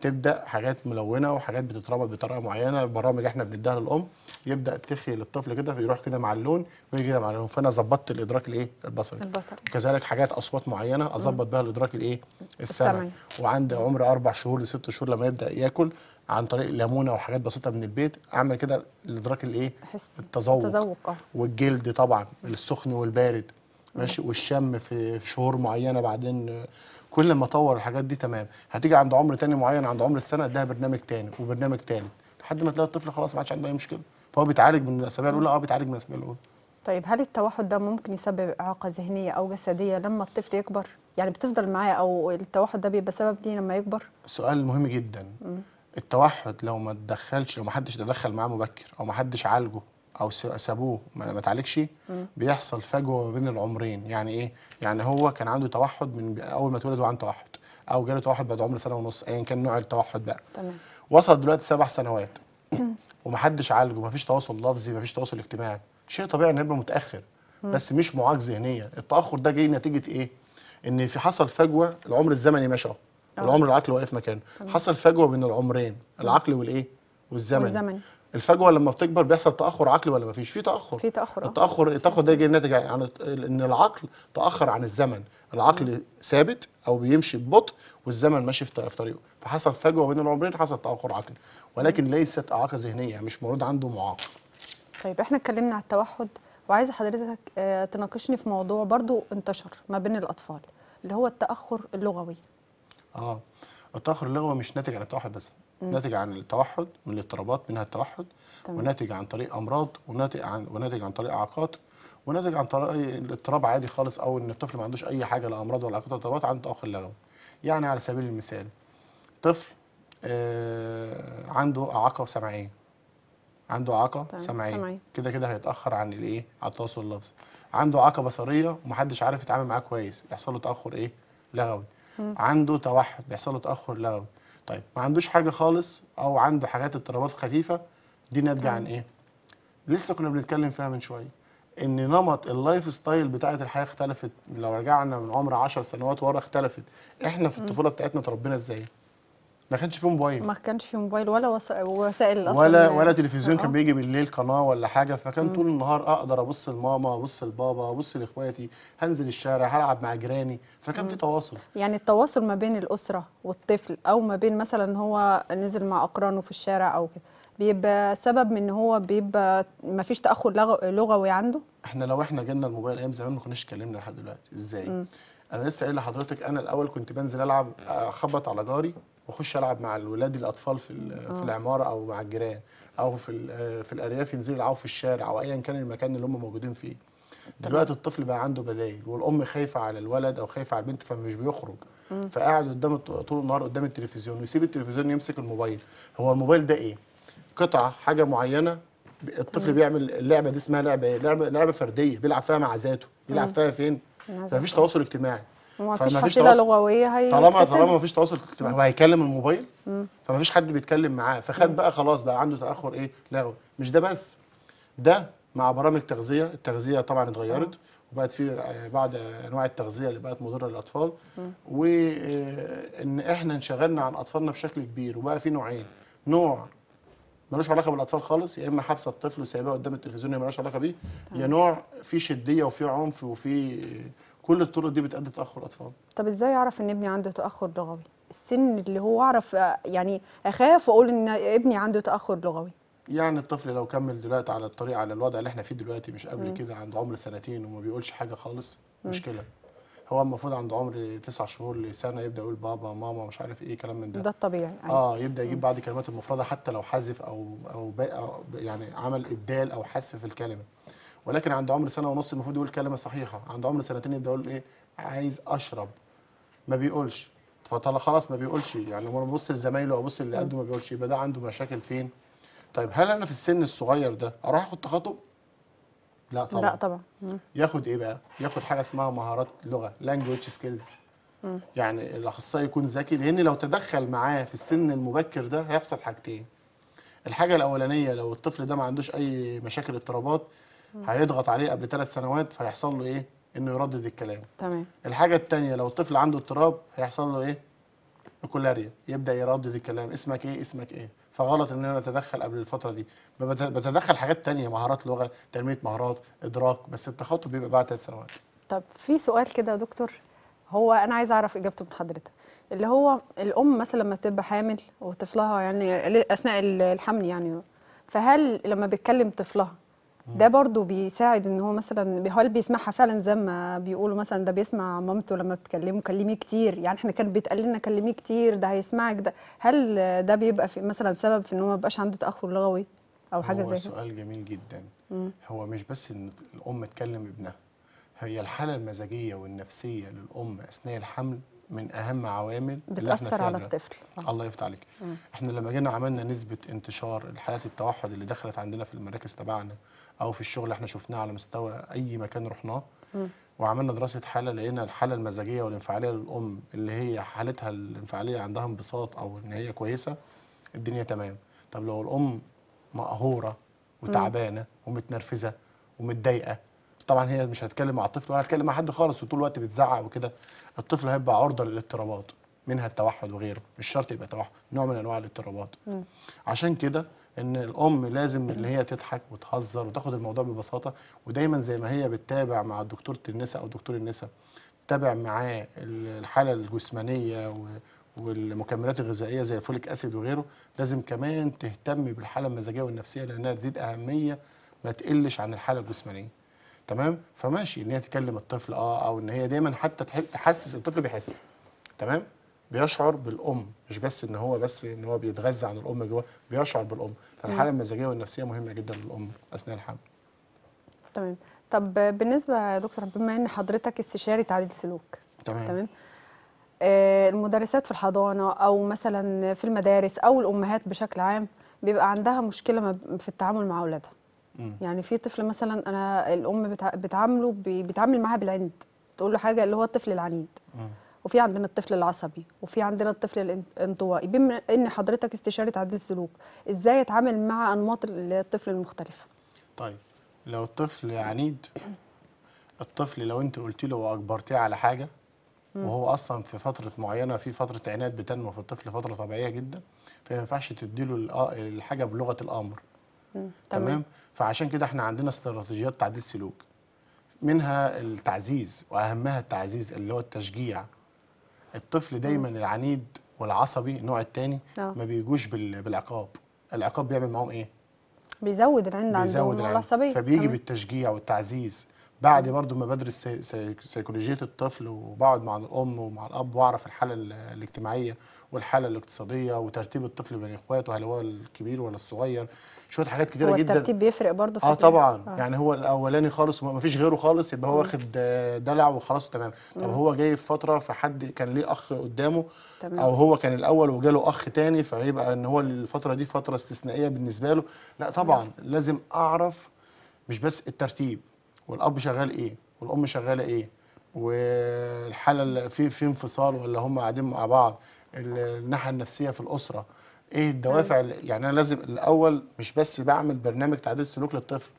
Speaker 2: تبدا حاجات ملونه وحاجات بتتربط بطريقه معينه برامج احنا بنديها للام يبدا تخي للطفل كده فيروح كده مع اللون ويجي كده مع اللون فانا ظبطت الادراك الايه البصري البصري كذلك حاجات اصوات معينه اظبط بها الادراك الايه السمعي وعند عمر اربع شهور لست شهور لما يبدا ياكل عن طريق الليمونه وحاجات بسيطه من البيت اعمل كده الادراك الايه التذوق التذوق آه. والجلد طبعا السخن والبارد ماشي والشم في شهور معينه بعدين كل ما طور الحاجات دي تمام هتيجي عند عمر تاني معين عند عمر السنه اديها برنامج تاني وبرنامج تالت لحد ما تلاقي الطفل خلاص ما عادش عنده اي مشكله فهو بيتعالج من الاسابيع الاولى اه بيتعالج من الاسابيع الاولى
Speaker 1: طيب هل التوحد ده ممكن يسبب اعاقه ذهنيه او جسديه لما الطفل يكبر يعني بتفضل معاه او التوحد ده بيبقى سبب ليه لما يكبر
Speaker 2: سؤال مهم جدا م. التوحد لو ما تدخلش لو ما حدش تدخل معاه مبكر او ما حدش عالجه او سابوه ما تعالجش بيحصل فجوه ما بين العمرين يعني ايه يعني هو كان عنده توحد من اول ما اتولد وعنده توحد او جاله توحد بعد عمر سنه ونص ايا يعني كان نوع التوحد بقى تمام وصل دلوقتي سبع سنوات ومحدش عالجه مفيش تواصل لفظي مفيش تواصل اجتماعي شيء طبيعي ان يبقى متاخر بس مش معاق ذهنيا التاخر ده جاي نتيجه ايه ان في حصل فجوه العمر الزمني مشى والعمر آه. العقل واقف مكانه حصل فجوه بين العمرين العقل والايه والزمن, والزمن. الفجوه لما بتكبر بيحصل تاخر عقلي ولا ما فيش في تاخر في
Speaker 1: تاخر آه. التاخر
Speaker 2: التاخر ده جاي ناتج عن يعني ان العقل تاخر عن الزمن العقل ثابت او بيمشي ببطء والزمن ماشي في طريقه فحصل فجوه بين العمرين حصل تاخر عقلي ولكن ليست اعاقه ذهنيه مش مولود عنده معاق
Speaker 1: طيب احنا اتكلمنا على التوحد وعايزه حضرتك آه، تناقشني في موضوع برضو انتشر ما بين الاطفال اللي هو التاخر اللغوي
Speaker 2: اه التاخر اللغوي مش ناتج عن التوحد بس ناتج عن التوحد من الاضطرابات منها التوحد طبعا. وناتج عن طريق امراض وناتج عن وناتج عن طريق اعاقات وناتج عن طريق الاضطراب عادي خالص او ان الطفل ما عندوش اي حاجه لا امراض ولا اعاقات اضطرابات عنده تاخر لغوي يعني على سبيل المثال طفل آه عنده اعاقه سمعيه عنده اعاقه سمعيه كده كده هيتاخر عن الايه على التواصل اللفظي عنده اعاقه بصريه ومحدش عارف يتعامل معاه كويس يحصل له تاخر ايه لغوي عنده توحد بيحصل له تاخر لغوي طيب ما عندوش حاجه خالص او عنده حاجات اضطرابات خفيفه دي ناتجه عن ايه لسه كنا بنتكلم فيها من شويه ان نمط اللايف ستايل بتاعه الحياه اختلفت لو رجعنا من عمر 10 سنوات ورا اختلفت احنا في الطفوله بتاعتنا اتربينا ازاي ما كانش فيه موبايل ما
Speaker 1: كانش فيه موبايل ولا وسائل اصلا ولا يعني. ولا تلفزيون كان آه. بيجي
Speaker 2: بالليل قناه ولا حاجه فكان طول النهار اقدر ابص لماما ابص لبابا ابص لاخواتي هنزل الشارع هلعب مع جيراني فكان في تواصل
Speaker 1: يعني التواصل ما بين الاسره والطفل او ما بين مثلا هو نزل مع اقرانه في الشارع او كده بيبقى سبب من ان هو بيبقى ما فيش تاخر لغوي عنده
Speaker 2: احنا لو احنا جالنا الموبايل ايام زمان ما كناش اتكلمنا لحد دلوقتي ازاي انا لسه قايل لحضرتك انا الاول كنت بنزل العب اخبط على جاري واخش العب مع الولاد الاطفال في في آه. العماره او مع الجيران او في في الارياف ينزلوا يلعبوا في الشارع او ايا كان المكان اللي هم موجودين فيه دلوقتي الطفل بقى عنده بدايل والام خايفه على الولد او خايفه على البنت فمش بيخرج فقاعد قدام طول النهار قدام التلفزيون ويسيب التلفزيون يمسك الموبايل هو الموبايل ده ايه قطعه حاجه معينه الطفل بيعمل اللعبه دي اسمها لعبه ايه لعبه لعبه فرديه بيلعب فيها مع ذاته بيلعب فيها فين مفيش تواصل اجتماعي
Speaker 1: ومفيش حصيله لغويه هي طالما طالما
Speaker 2: مفيش تواصل اجتماعي هو هيكلم الموبايل فمفيش حد بيتكلم معاه فخد بقى خلاص بقى عنده تاخر ايه لغوي مش ده بس ده مع برامج تغذيه التغذيه طبعا اتغيرت وبقت في بعض انواع التغذيه اللي بقت مضره للاطفال وان احنا انشغلنا عن اطفالنا بشكل كبير وبقى في نوعين نوع ملوش علاقه بالاطفال خالص يا اما حبس الطفل سايباه قدام التلفزيون ملوش علاقه بيه يا نوع في شديه وفي عنف وفي كل الطرق دي بتؤدي تاخر اطفال
Speaker 1: طب ازاي اعرف ان ابني عنده تاخر لغوي السن اللي هو اعرف يعني اخاف واقول ان ابني عنده تاخر لغوي
Speaker 2: يعني الطفل لو كمل دلوقتي على الطريق على الوضع اللي احنا فيه دلوقتي مش قبل كده عند عمر سنتين وما بيقولش حاجه خالص مشكله هو المفروض عند عمر تسع شهور لسنه يبدا يقول بابا ماما مش عارف ايه كلام من ده
Speaker 1: ده الطبيعي أيوة. اه
Speaker 2: يبدا يجيب بعض الكلمات المفرده حتى لو حذف او او يعني عمل ابدال او حذف في الكلمه ولكن عند عمر سنه ونص المفروض يقول كلمه صحيحه عند عمر سنتين يبدا يقول ايه عايز اشرب ما بيقولش فطلع خلاص ما بيقولش يعني لما ببص لزمايله وابص اللي قده ما بيقولش يبقى ده عنده مشاكل فين طيب هل انا في السن الصغير ده اروح اخد تخاطب لا طبعا لا طبعا ياخد ايه بقى ياخد حاجه اسمها مهارات لغه لانجويج سكيلز يعني الاخصائي يكون ذكي لان لو تدخل معاه في السن المبكر ده هيحصل حاجتين الحاجه الاولانيه لو الطفل ده ما عندوش اي مشاكل اضطرابات هيضغط عليه قبل ثلاث سنوات فيحصل له ايه انه يردد الكلام تمام الحاجه الثانيه لو الطفل عنده اضطراب هيحصل له ايه الكولاريا يبدا يردد الكلام اسمك ايه اسمك ايه فغلط ان انا اتدخل قبل الفتره دي بتدخل حاجات تانية مهارات لغه تنميه مهارات ادراك بس التخاطب بيبقى بعد ثلاث سنوات
Speaker 1: طب في سؤال كده يا دكتور هو انا عايزه اعرف اجابته من حضرتك اللي هو الام مثلا لما بتبقى حامل وطفلها يعني اثناء الحمل يعني فهل لما بتكلم طفلها ده برضو بيساعد ان هو مثلا هل بيسمعها فعلا زي ما بيقولوا مثلا ده بيسمع مامته لما بتكلمه كلميه كتير يعني احنا كان بيتقال لنا كلميه كتير ده هيسمعك ده هل ده بيبقى في مثلا سبب في ان هو ما بيبقاش عنده تاخر لغوي او حاجه زي كده؟ هو سؤال جميل جدا
Speaker 2: مم. هو مش بس ان الام تكلم ابنها هي الحاله المزاجيه والنفسيه للام اثناء الحمل من اهم عوامل اللي احنا فيها على الطفل آه. الله يفتح عليك مم. احنا لما جينا عملنا نسبه انتشار حالات التوحد اللي دخلت عندنا في المراكز تبعنا او في الشغل اللي احنا شفناه على مستوى اي مكان رحناه وعملنا دراسه حاله لقينا الحاله المزاجيه والانفعاليه للام اللي هي حالتها الانفعاليه عندها انبساط او ان هي كويسه الدنيا تمام طب لو الام مقهوره
Speaker 1: وتعبانه
Speaker 2: ومتنرفزه ومتضايقه طبعا هي مش هتتكلم مع الطفل ولا هتتكلم مع حد خالص وطول الوقت بتزعق وكده الطفل هيبقى عرضه للاضطرابات منها التوحد وغيره مش شرط يبقى توحد نوع من انواع الاضطرابات عشان كده ان الام لازم اللي هي تضحك وتهزر وتاخد الموضوع ببساطه ودايما زي ما هي بتتابع مع الدكتور النساء او دكتور النساء تتابع معاه الحاله الجسمانيه والمكملات الغذائيه زي الفوليك اسيد وغيره لازم كمان تهتم بالحاله المزاجيه والنفسيه لانها تزيد اهميه ما تقلش عن الحاله الجسمانيه تمام فماشي ان هي تكلم الطفل اه او ان هي دايما حتى تحسس الطفل بيحس تمام بيشعر بالام مش بس ان هو بس ان هو بيتغذى عن الام جوه بيشعر بالام فالحاله المزاجيه والنفسيه مهمه جدا للام اثناء الحمل
Speaker 1: تمام طب بالنسبه يا دكتور بما ان حضرتك استشاري تعديل سلوك تمام تمام آه المدرسات في الحضانه او مثلا في المدارس او الامهات بشكل عام بيبقى عندها مشكله في التعامل مع اولادها يعني في طفل مثلا انا الام بتعامله بيتعامل معاها بالعند تقول له حاجه اللي هو الطفل العنيد م. وفي عندنا الطفل العصبي وفي عندنا الطفل الانطوائي بما ان حضرتك استشاره عدل السلوك ازاي اتعامل مع انماط الطفل المختلفه
Speaker 2: طيب لو الطفل عنيد الطفل لو انت قلت له واجبرتيه على حاجه وهو اصلا في فتره معينه في فتره عناد بتنمو في الطفل فتره طبيعيه جدا فما ينفعش تديله آه، الحاجه بلغه الامر تمام. تمام فعشان كده احنا عندنا استراتيجيات تعديل سلوك منها التعزيز واهمها التعزيز اللي هو التشجيع الطفل دايما العنيد والعصبي النوع الثاني اه. ما بيجوش بالعقاب العقاب بيعمل معاهم ايه
Speaker 1: بيزود العند عندهم العصبيه فبيجي
Speaker 2: بالتشجيع والتعزيز بعد برضو ما بدرس سيكولوجيه الطفل وبقعد مع الام ومع الاب واعرف الحاله الاجتماعيه والحاله الاقتصاديه وترتيب الطفل بين اخواته هل هو الكبير ولا الصغير شويه حاجات كتيره هو جدا الترتيب
Speaker 1: بيفرق برضه في اه طبعا آه. يعني
Speaker 2: هو الاولاني خالص وما فيش غيره خالص يبقى هو واخد آه، دلع وخلاص تمام طب هو جاي في فتره فحد كان ليه اخ قدامه تمام. او هو كان الاول وجاله اخ تاني فيبقى ان هو الفتره دي فتره استثنائيه بالنسبه له لا طبعا لازم اعرف مش بس الترتيب والاب شغال ايه والام شغاله ايه والحاله في في انفصال ولا هم قاعدين مع بعض الناحيه النفسيه في الاسره ايه الدوافع يعني انا لازم الاول مش بس بعمل برنامج تعديل سلوك للطفل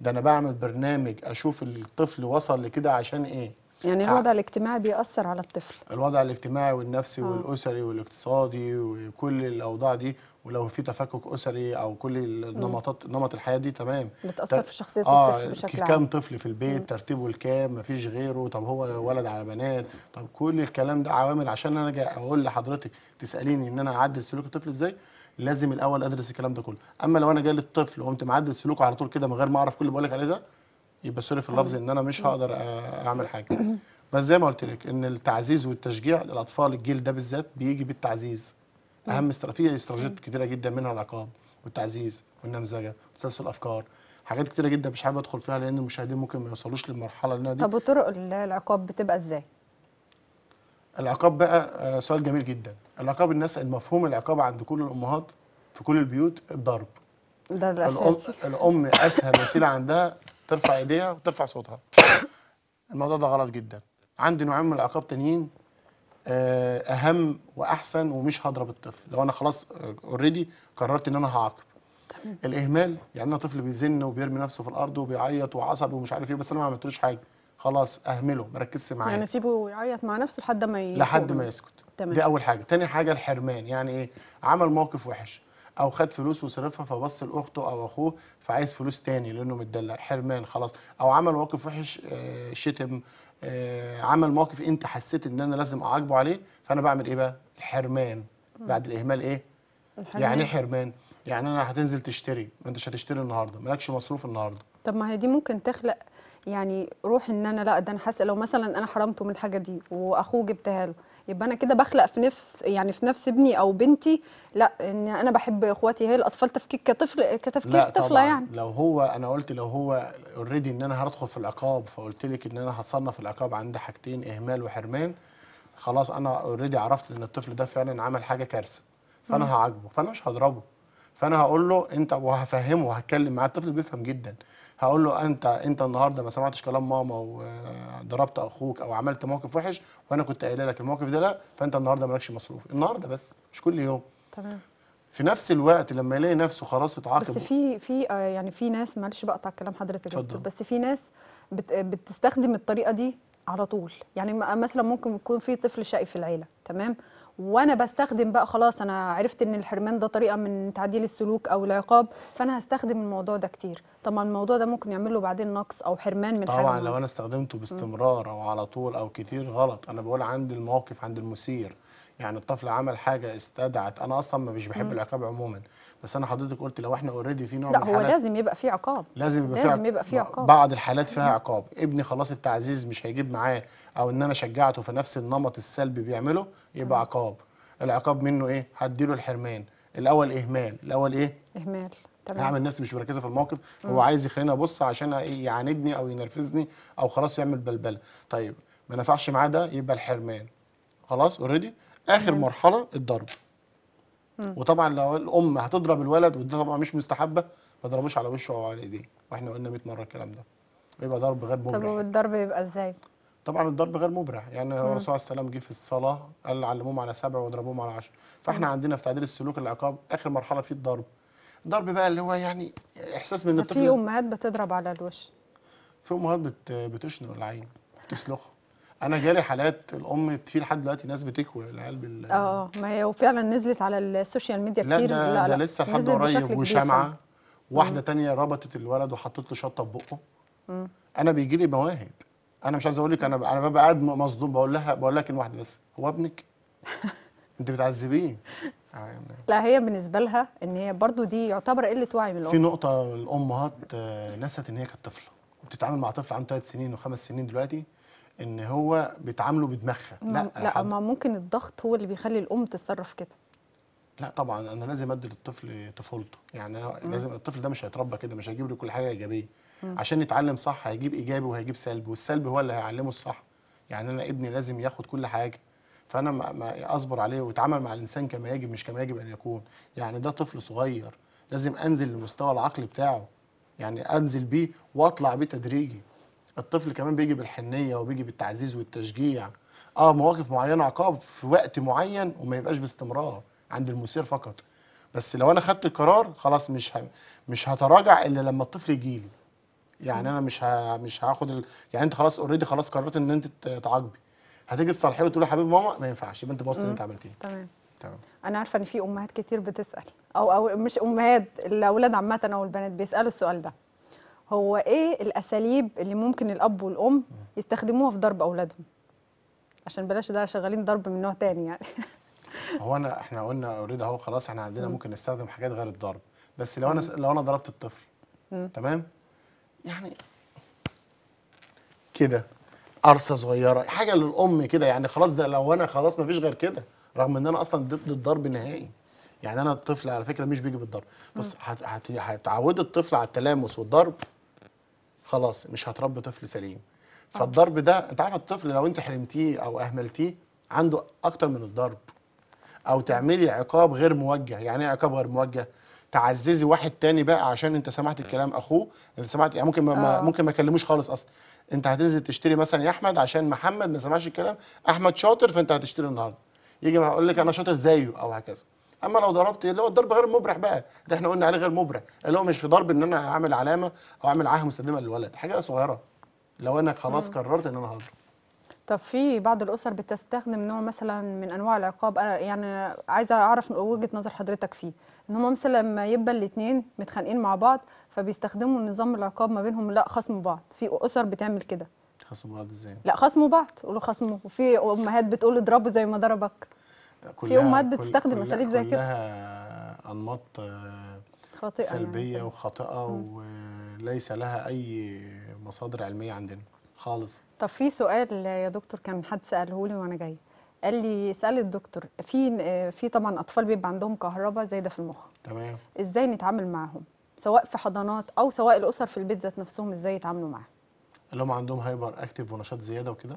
Speaker 2: ده انا بعمل برنامج اشوف الطفل وصل لكده عشان ايه
Speaker 1: يعني آه. الوضع الاجتماعي بيأثر على الطفل
Speaker 2: الوضع الاجتماعي والنفسي آه. والأسري والاقتصادي وكل الأوضاع دي ولو في تفكك أسري أو كل النمطات نمط الحياة دي تمام بتأثر في شخصية آه الطفل بشكل عام كام طفل في البيت مم. ترتيبه الكام مفيش غيره طب هو ولد على بنات طب كل الكلام ده عوامل عشان أنا أجي أقول لحضرتك تسأليني إن أنا أعدل سلوك الطفل إزاي لازم الأول أدرس الكلام ده كله أما لو أنا جاي للطفل وقمت معدل سلوكه على طول كده من غير ما أعرف كل اللي بقول لك عليه ده يبقى سوري في اللفظ ان انا مش هقدر اعمل حاجه بس زي ما قلت لك ان التعزيز والتشجيع الاطفال الجيل ده بالذات بيجي بالتعزيز اهم استراتيجيه استراتيجيات كتيره جدا منها العقاب والتعزيز والنمذجه وتسلسل الافكار حاجات كتيره جدا مش حابب ادخل فيها لان المشاهدين ممكن ما يوصلوش للمرحله اللي انا دي طب
Speaker 1: وطرق العقاب بتبقى ازاي
Speaker 2: العقاب بقى آه، سؤال جميل جدا العقاب الناس المفهوم العقاب عند كل الامهات في كل البيوت الضرب ده الأم, الام اسهل وسيله عندها ترفع ايديها وترفع صوتها الموضوع ده غلط جدا عندي نوعين من العقاب تانيين آه، اهم واحسن ومش هضرب الطفل لو انا خلاص اوريدي آه، قررت ان انا هعاقب الاهمال يعني انا طفل بيزن وبيرمي نفسه في الارض وبيعيط وعصبي ومش عارف ايه بس انا ما عملتلوش حاجه خلاص اهمله ما ركزش معاه يعني
Speaker 1: اسيبه يعيط مع نفسه لحد ما لحد ما يسكت تمام. دي
Speaker 2: اول حاجه تاني حاجه الحرمان يعني ايه عمل موقف وحش او خد فلوس وصرفها فبص لاخته او اخوه فعايز فلوس تاني لانه متدلع حرمان خلاص او عمل موقف وحش آه، شتم آه، عمل موقف انت حسيت ان انا لازم اعاقبه عليه فانا بعمل ايه بقى الحرمان بعد الاهمال ايه الحرمان. يعني ايه حرمان يعني انا هتنزل تشتري ما انتش هتشتري النهارده مالكش مصروف النهارده
Speaker 1: طب ما هي دي ممكن تخلق يعني روح ان انا لا ده انا حاسه لو مثلا انا حرمته من الحاجه دي واخوه جبتها له يبقى انا كده بخلق في نفس يعني في نفس ابني او بنتي لا ان انا بحب اخواتي هي الاطفال تفكيك كطفل كتفكير طفله يعني
Speaker 2: لو هو انا قلت لو هو اوريدي ان انا هدخل في العقاب فقلت لك ان انا هتصنف العقاب عند حاجتين اهمال وحرمان خلاص انا اوريدي عرفت ان الطفل ده فعلا عمل حاجه كارثه فانا هعاقبه فانا مش هضربه فانا هقول له انت وهفهمه وهتكلم معاه الطفل بيفهم جدا هقول له انت انت النهارده ما سمعتش كلام ماما وضربت اخوك او عملت موقف وحش وانا كنت قايله لك الموقف ده لا فانت النهارده مالكش مصروف النهارده بس مش كل يوم تمام في نفس الوقت لما يلاقي نفسه خلاص اتعاقب بس
Speaker 1: في في آه، يعني في ناس معلش بقطع كلام حضرتك يا دكتور بس في ناس بت بتستخدم الطريقه دي على طول يعني مثلا ممكن يكون في طفل شقي في العيله تمام وانا بستخدم بقى خلاص انا عرفت ان الحرمان ده طريقه من تعديل السلوك او العقاب فانا هستخدم الموضوع ده كتير طبعا الموضوع ده ممكن يعمل له بعدين نقص او حرمان من طبعا لو
Speaker 2: انا استخدمته باستمرار او على طول او كتير غلط انا بقول عند الموقف عند المثير يعني الطفل عمل حاجه استدعت انا اصلا ما مش بحب العقاب عموما بس انا حضرتك قلت لو احنا اوريدي في نوع لا من هو لازم
Speaker 1: يبقى في عقاب لازم يبقى في يبقى في عقاب
Speaker 2: بعض الحالات فيها عقاب ابني خلاص التعزيز مش هيجيب معاه او ان انا شجعته في نفس النمط السلبي بيعمله يبقى عقاب العقاب منه ايه هديله الحرمان الاول اهمال الاول ايه
Speaker 1: اهمال تمام اعمل
Speaker 2: نفسي مش مركزه في الموقف مم. هو عايز يخليني ابص عشان يعاندني او ينرفزني او خلاص يعمل بلبله طيب ما نفعش معاه ده يبقى الحرمان خلاص اوريدي اخر مم. مرحله الضرب مم. وطبعا لو الام هتضرب الولد وده طبعا مش مستحبه ما تضربوش على وشه او على ايديه واحنا قلنا 100 مره الكلام ده يبقى ضرب غير مبرح طب
Speaker 1: والضرب يبقى ازاي
Speaker 2: طبعا الضرب غير مبرح يعني الرسول عليه السلام جه في الصلاه قال علموهم على سبع واضربوهم على عشر فاحنا مم. عندنا في تعديل السلوك العقاب اخر مرحله فيه الضرب الضرب بقى اللي هو يعني احساس من الطفل في
Speaker 1: امهات بتضرب على الوش
Speaker 2: في امهات بتشنق العين بتسلخه انا جالي حالات الام في لحد دلوقتي ناس بتكوي العيال بال
Speaker 1: اه ما هي وفعلا نزلت على السوشيال ميديا لا كتير ده لا ده, لسه لحد قريب وشمعه واحده
Speaker 2: تانية ربطت الولد وحطت له شطه في بقه انا بيجي لي مواهب انا مش عايز اقول لك انا ب... انا ببقى قاعد مصدوم بقول لها بقول لها كلمه واحده بس هو ابنك انت بتعذبيه
Speaker 1: آه، يعني. لا هي بالنسبه لها ان هي برضو دي يعتبر قله وعي من الام في
Speaker 2: نقطه الامهات آه، نست ان هي كانت طفله وبتتعامل مع طفل عنده 3 سنين وخمس سنين دلوقتي ان هو بيتعاملوا بدماغها لا لا
Speaker 1: ما ممكن الضغط هو اللي بيخلي الام تتصرف كده
Speaker 2: لا طبعا انا لازم ادي للطفل طفولته يعني أنا لازم الطفل ده مش هيتربى كده مش هيجيب له كل حاجه ايجابيه مم. عشان يتعلم صح هيجيب ايجابي وهيجيب سلبي والسلبي هو اللي هيعلمه الصح يعني انا ابني لازم ياخد كل حاجه فانا ما اصبر عليه واتعامل مع الانسان كما يجب مش كما يجب ان يكون يعني ده طفل صغير لازم انزل لمستوى العقل بتاعه يعني انزل بيه واطلع بيه تدريجي الطفل كمان بيجي بالحنيه وبيجي بالتعزيز والتشجيع اه مواقف معينه عقاب في وقت معين وما يبقاش باستمرار عند المثير فقط بس لو انا خدت القرار خلاص مش ه... مش هتراجع الا لما الطفل يجي لي يعني انا مش ه... مش هاخد ال... يعني انت خلاص اوريدي خلاص قررت ان انت تعاقبي هتيجي تصالحيه وتقول يا حبيبي ماما ما ينفعش يبقى انت باظت اللي انت عملتيه
Speaker 1: تمام تمام انا عارفه ان في امهات كتير بتسال او او مش امهات الاولاد عامه او البنات بيسالوا السؤال ده هو ايه الاساليب اللي ممكن الاب والام يستخدموها في ضرب اولادهم عشان بلاش ده شغالين ضرب من نوع تاني يعني
Speaker 2: هو انا احنا قلنا اوريدي اهو خلاص احنا عندنا ممكن نستخدم حاجات غير الضرب بس لو انا لو انا ضربت الطفل تمام يعني كده قرصه صغيره حاجه للام كده يعني خلاص ده لو انا خلاص ما فيش غير كده رغم ان انا اصلا ضد الضرب نهائي يعني انا الطفل على فكره مش بيجي بالضرب بس هتعود الطفل على التلامس والضرب خلاص مش هتربي طفل سليم آه. فالضرب ده انت عارف الطفل لو انت حرمتيه او اهملتيه عنده اكتر من الضرب او تعملي عقاب غير موجه يعني ايه عقاب غير موجه تعززي واحد تاني بقى عشان انت سمعت الكلام آه. اخوه انت سمعت يعني ممكن ما آه. ممكن ما اكلموش خالص اصلا انت هتنزل تشتري مثلا يا احمد عشان محمد ما سمعش الكلام احمد شاطر فانت هتشتري النهارده يجي يقول لك انا شاطر زيه او هكذا اما لو ضربت اللي هو الضرب غير المبرح بقى اللي احنا قلنا عليه غير مبرح اللي هو مش في ضرب ان انا اعمل علامه او اعمل عاهه مستدامه للولد حاجه صغيره لو انا خلاص قررت ان انا هضرب
Speaker 1: طب في بعض الاسر بتستخدم نوع مثلا من انواع العقاب يعني عايزه اعرف وجهه نظر حضرتك فيه ان هم مثلا لما يبقى الاثنين متخانقين مع بعض فبيستخدموا نظام العقاب ما بينهم لا خصموا بعض في اسر بتعمل كده
Speaker 2: خصموا بعض ازاي لا
Speaker 1: خصموا بعض قولوا خصموا وفي امهات بتقول اضربه زي ما ضربك
Speaker 2: في امهات بتستخدم اساليب زي كده كلها انماط آه،
Speaker 1: خاطئه سلبيه يعني.
Speaker 2: وخاطئه وليس لها اي مصادر علميه عندنا خالص
Speaker 1: طب في سؤال يا دكتور كان حد ساله لي وانا جايه قال لي اسال الدكتور في في طبعا اطفال بيبقى عندهم كهرباء زايده في المخ تمام ازاي نتعامل معاهم سواء في حضانات او سواء الاسر في البيت ذات نفسهم ازاي يتعاملوا معاهم
Speaker 2: اللي هم عندهم هايبر اكتيف ونشاط زياده وكده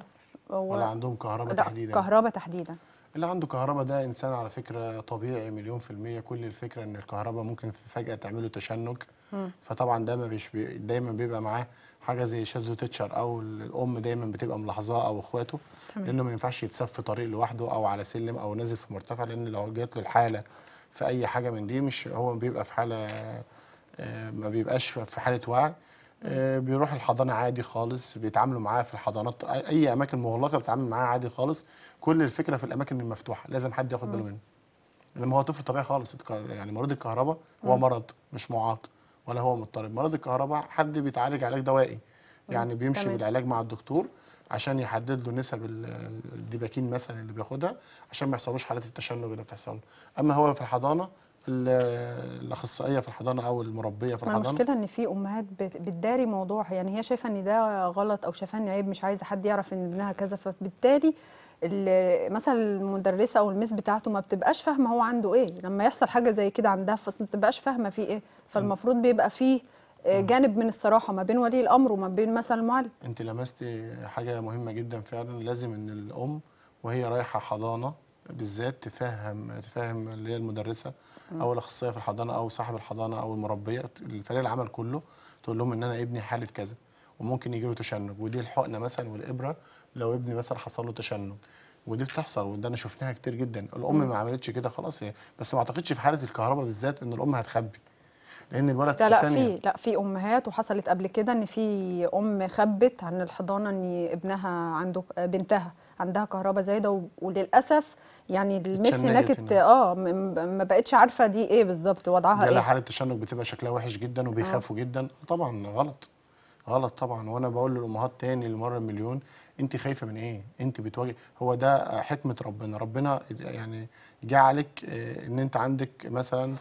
Speaker 1: ولا عندهم
Speaker 2: كهرباء تحديدا كهرباء تحديدا اللي عنده كهرباء ده انسان على فكره طبيعي مليون في الميه كل الفكره ان الكهرباء ممكن فجاه تعمله تشنج فطبعا ده ما بيش بي دايما بيبقى معاه حاجه زي شادو تيتشر او الام دايما بتبقى ملاحظاه او اخواته لانه ما ينفعش يتسف في طريق لوحده او على سلم او نازل في مرتفع لان لو جات له الحاله في اي حاجه من دي مش هو بيبقى في حاله آه، ما بيبقاش في حاله وعي آه، بيروح الحضانه عادي خالص بيتعاملوا معاه في الحضانات اي اماكن مغلقه بيتعامل معاه عادي خالص كل الفكره في الاماكن المفتوحه لازم حد ياخد باله منه لما هو طفل طبيعي خالص يعني مريض الكهرباء هو مرض مش معاق ولا هو مضطرب مرض الكهرباء حد بيتعالج علاج دوائي يعني بيمشي تمام. بالعلاج مع الدكتور عشان يحدد له نسب الدباكين مثلا اللي بياخدها عشان ما يحصلوش حالات التشنج اللي بتحصل اما هو في الحضانه الاخصائيه في الحضانه او المربيه في الحضانه المشكله
Speaker 1: ان في امهات بتداري موضوع يعني هي شايفه ان ده غلط او شايفه ان عيب مش عايزه حد يعرف ان ابنها كذا فبالتالي مثلا المدرسه او المس بتاعته ما بتبقاش فاهمه هو عنده ايه لما يحصل حاجه زي كده عندها فما ما بتبقاش فاهمه في ايه فالمفروض بيبقى فيه آه، جانب من الصراحه ما بين ولي الامر وما بين مثلا المعلم
Speaker 2: انت لمستي حاجه مهمه جدا فعلا لازم ان الام وهي رايحه حضانه بالذات تفهم تفهم اللي هي المدرسه او الاخصائيه في الحضانه او صاحب الحضانه او المربيه الفريق العمل كله تقول لهم ان انا ابني حاله كذا وممكن يجي له تشنج ودي الحقنه مثلا والابره لو ابني مثلا حصل له تشنج ودي بتحصل وده انا شفناها كتير جدا الام ما عملتش كده خلاص هي بس ما اعتقدش في حاله الكهرباء بالذات ان الام هتخبي لان الولد في لا في
Speaker 1: لا في امهات وحصلت قبل كده ان في ام خبت عن الحضانه ان ابنها عنده بنتها عندها كهرباء زايده وللاسف يعني المس هناك اه ما بقتش عارفه دي ايه بالظبط وضعها ايه حاله
Speaker 2: التشنج بتبقى شكلها وحش جدا وبيخافوا آه. جدا طبعا غلط غلط طبعا وانا بقول للامهات تاني للمره المليون انت خايفه من ايه انت بتواجه هو ده حكمه ربنا ربنا يعني جعلك آه، ان انت عندك مثلا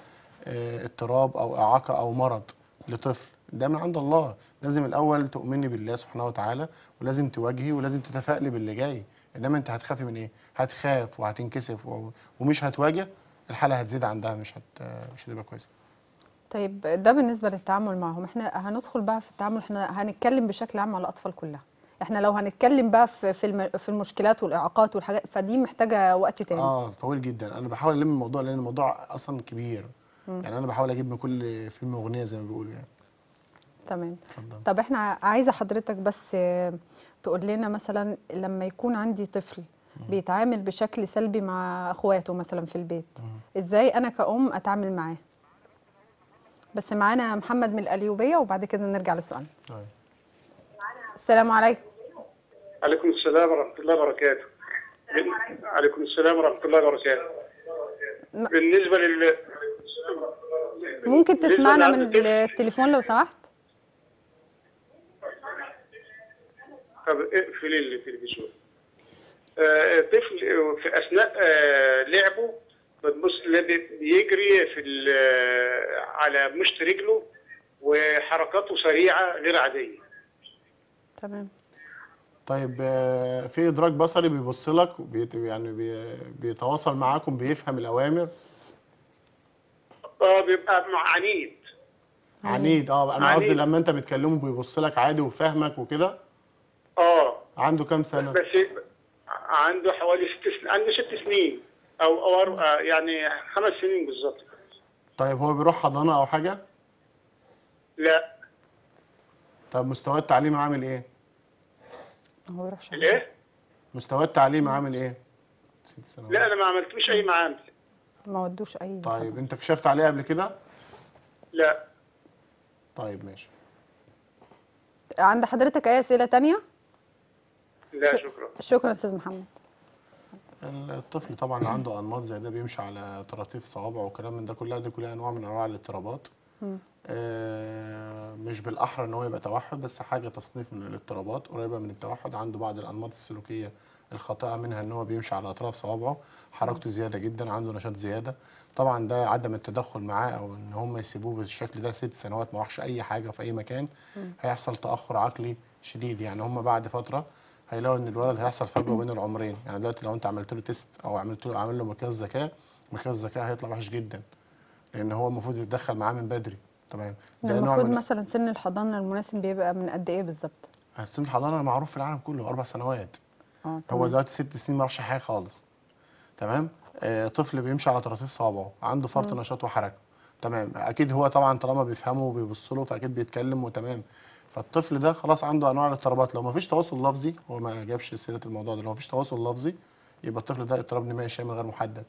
Speaker 2: آه، اضطراب او اعاقه او مرض لطفل ده من عند الله لازم الاول تؤمني بالله سبحانه وتعالى ولازم تواجهي ولازم تتفائلي باللي جاي انما انت هتخافي من ايه هتخاف وهتنكسف و... ومش هتواجه الحاله هتزيد عندها مش هت... مش هتبقى كويسه
Speaker 1: طيب ده بالنسبه للتعامل معهم احنا هندخل بقى في التعامل احنا هنتكلم بشكل عام على الاطفال كلها احنا لو هنتكلم بقى في في المشكلات والاعاقات والحاجات فدي محتاجه وقت تاني اه
Speaker 2: طويل جدا انا بحاول الم الموضوع لان الموضوع اصلا كبير م. يعني انا بحاول اجيب من كل فيلم اغنيه زي ما بيقولوا يعني
Speaker 1: تمام فضل. طب احنا عايزه حضرتك بس تقول لنا مثلا لما يكون عندي طفل بيتعامل بشكل سلبي مع اخواته مثلا في البيت ازاي انا كأم اتعامل معاه بس معانا محمد من القليوبيه وبعد كده نرجع للسؤال طيب. السلام عليكم
Speaker 2: عليكم السلام ورحمه الله وبركاته عليكم السلام ورحمه الله وبركاته بالنسبه لل ممكن تسمعنا من
Speaker 1: التليفون لو سمحت
Speaker 2: طب اقفل التلفزيون آه، طفل في اثناء آه، لعبه بتبص بيجري في آه، على مشط رجله وحركاته سريعه غير عاديه تمام طيب في ادراك بصري بيبص لك يعني بيتواصل معاكم بيفهم الاوامر اه بيبقى عنيد عنيد اه انا قصدي لما انت بتكلمه بيبص لك عادي وفاهمك وكده اه عنده كام سنه؟ بس عنده حوالي ست سنين عنده ست سنين او او أربع آه، يعني خمس سنين بالظبط طيب هو بيروح حضانه او حاجه؟ لا طب مستوى التعليم عامل ايه؟
Speaker 1: هو بيروحش ايه؟
Speaker 2: مستوى التعليم عامل ايه؟ ست سنوات
Speaker 1: لا انا ما عملتلوش اي معامل ما ودوش اي طيب
Speaker 2: انت كشفت عليه قبل كده؟ لا طيب ماشي
Speaker 1: عند حضرتك اي اسئله تانية؟ لا شكرا شكرا استاذ محمد
Speaker 2: الطفل طبعا عنده انماط زي ده بيمشي على طراطيف صوابعه وكلام من ده كلها دي كلها انواع من انواع الاضطرابات آه مش بالاحرى ان هو يبقى توحد بس حاجه تصنيف من الاضطرابات قريبه من التوحد عنده بعض الانماط السلوكيه الخاطئه منها ان هو بيمشي على اطراف صوابعه حركته زياده جدا عنده نشاط زياده طبعا ده عدم التدخل معاه او ان هم يسيبوه بالشكل ده ست سنوات ما راحش اي حاجه في اي مكان هيحصل تاخر عقلي شديد يعني هم بعد فتره هيلاقوا ان الولد هيحصل فجوه بين العمرين يعني دلوقتي لو انت عملت له تيست او عملت له عامل له مقياس ذكاء مقياس ذكاء هيطلع وحش جدا لان هو المفروض يتدخل معاه من بدري تمام ده المفروض من... مثلا
Speaker 1: سن الحضانه المناسب بيبقى من قد ايه بالظبط
Speaker 2: آه، سن الحضانه معروف في العالم كله اربع سنوات
Speaker 1: آه، هو دلوقتي
Speaker 2: ست سنين ما راحش حاجه خالص تمام آه، طفل بيمشي على طراطيف صوابعه عنده فرط نشاط وحركه تمام اكيد هو طبعا طالما بيفهمه وبيبص له فاكيد بيتكلم وتمام فالطفل ده خلاص عنده انواع الاضطرابات لو ما فيش تواصل لفظي هو ما جابش سيره الموضوع ده لو ما فيش تواصل لفظي يبقى الطفل ده اضطراب نمائي شامل غير محدد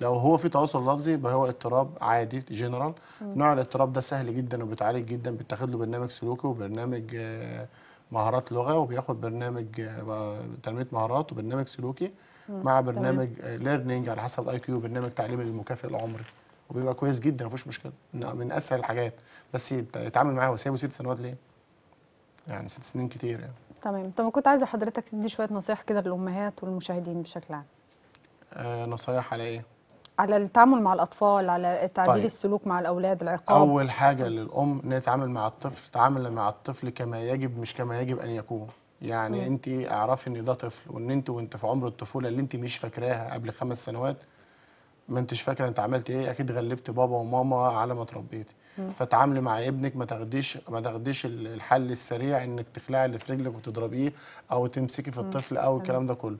Speaker 2: لو هو في تواصل لفظي يبقى هو اضطراب عادي جنرال نوع الاضطراب ده سهل جدا وبيتعالج جدا بيتاخد له برنامج سلوكي وبرنامج آه، مهارات لغه وبياخد برنامج آه، تنميه مهارات وبرنامج سلوكي
Speaker 1: مع برنامج
Speaker 2: ليرنينج آه، على حسب الاي كيو برنامج تعليمي للمكافئ العمري وبيبقى كويس جدا مفيش مشكله من اسهل الحاجات بس يتعامل معاه هو ست سنوات ليه؟ يعني ست سنين كتير يعني
Speaker 1: تمام طب كنت عايزه حضرتك تدي شويه نصايح كده للامهات والمشاهدين بشكل عام
Speaker 2: آه نصايح على ايه
Speaker 1: على التعامل مع الاطفال على تعديل طيب. السلوك مع الاولاد العقاب اول
Speaker 2: حاجه للام ان تتعامل مع الطفل تتعامل مع الطفل كما يجب مش كما يجب ان يكون يعني مم. انت اعرفي ان ده طفل وان انت وانت في عمر الطفوله اللي انت مش فاكراها قبل خمس سنوات ما انتش فاكره انت عملت ايه اكيد غلبت بابا وماما على ما تربيتي فتعاملي مع ابنك ما تاخديش ما تاخديش الحل السريع انك تخلعي اللي في رجلك وتضربيه او تمسكي في الطفل او الكلام ده كله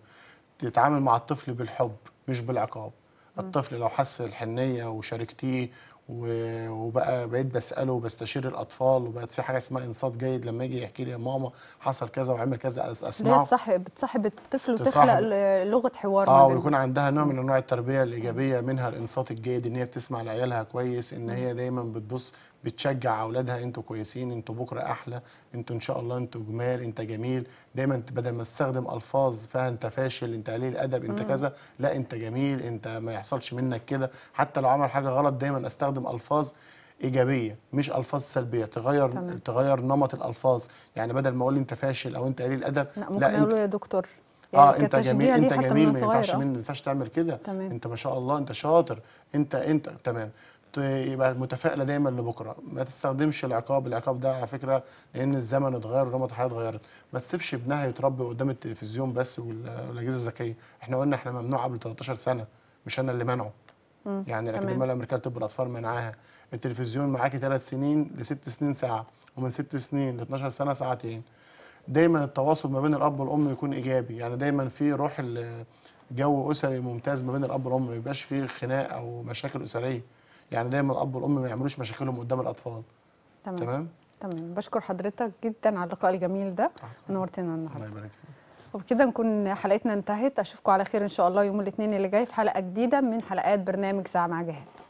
Speaker 2: تتعامل مع الطفل بالحب مش بالعقاب الطفل لو حس الحنيه وشاركتيه وبقى بقيت بساله وبستشير الاطفال وبقت في حاجه اسمها انصات جيد لما يجي يحكي لي يا ماما حصل كذا وعمل كذا اسمعه
Speaker 1: بتصاحب بتصاحب الطفل وتخلق لغه حوار اه ويكون
Speaker 2: عندها نوع من انواع التربيه الايجابيه منها الانصات الجيد ان هي بتسمع لعيالها كويس ان هي دايما بتبص بتشجع اولادها انتوا كويسين انتوا بكره احلى انتوا ان شاء الله انتوا جمال انت جميل دايما بدل ما تستخدم الفاظ فانت فاشل انت قليل الادب انت مم. كذا لا انت جميل انت ما يحصلش منك كده حتى لو عمل حاجه غلط دايما استخدم الفاظ ايجابيه مش الفاظ سلبيه تغير تمام. تغير نمط الالفاظ يعني بدل ما اقول انت فاشل او انت قليل ادب لا, ممكن لا انت يا
Speaker 1: دكتور يعني اه انت جميل انت جميل ما ينفعش ما
Speaker 2: ينفعش تعمل كده انت ما شاء الله انت شاطر انت انت تمام يبقى متفائله دايما لبكره ما تستخدمش العقاب العقاب ده على فكره لان الزمن اتغير ونمط الحياه اتغيرت ما تسيبش ابنها يتربى قدام التلفزيون بس والاجهزه الذكيه احنا قلنا احنا ممنوع قبل 13 سنه مش انا اللي منعه يعني الاكاديميه الامريكيه لطب الاطفال منعاها التلفزيون معاكي ثلاث سنين لست سنين ساعه ومن ست سنين ل 12 سنه ساعتين دايما التواصل ما بين الاب والام يكون ايجابي يعني دايما في روح جو اسري ممتاز ما بين الاب والام ما يبقاش فيه خناق او مشاكل اسريه يعني دايما الاب والام ما يعملوش مشاكلهم قدام الاطفال
Speaker 1: تمام تمام تمام بشكر حضرتك جدا على اللقاء الجميل ده نورتنا النهارده الله يبارك فيك وبكده نكون حلقتنا انتهت اشوفكم على خير ان شاء الله يوم الاثنين اللي جاي في حلقه جديده من حلقات برنامج ساعه مع جهاد